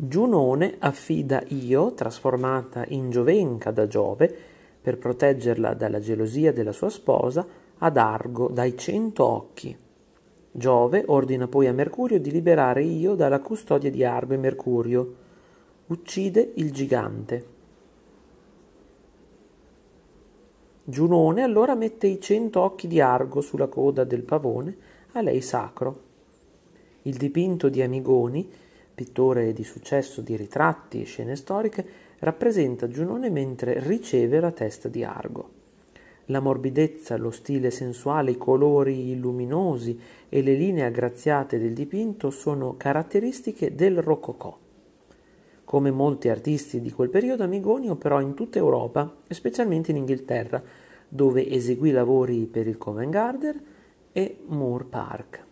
Giunone affida Io, trasformata in giovenca da Giove, per proteggerla dalla gelosia della sua sposa, ad Argo dai cento occhi. Giove ordina poi a Mercurio di liberare Io dalla custodia di Argo e Mercurio. Uccide il gigante. Giunone allora mette i cento occhi di Argo sulla coda del pavone, a lei sacro. Il dipinto di Amigoni Pittore di successo di ritratti e scene storiche, rappresenta Giunone mentre riceve la testa di Argo. La morbidezza, lo stile sensuale, i colori luminosi e le linee aggraziate del dipinto sono caratteristiche del rococò. Come molti artisti di quel periodo, Amigoni operò in tutta Europa specialmente in Inghilterra, dove eseguì lavori per il Covent Garden e Moore Park.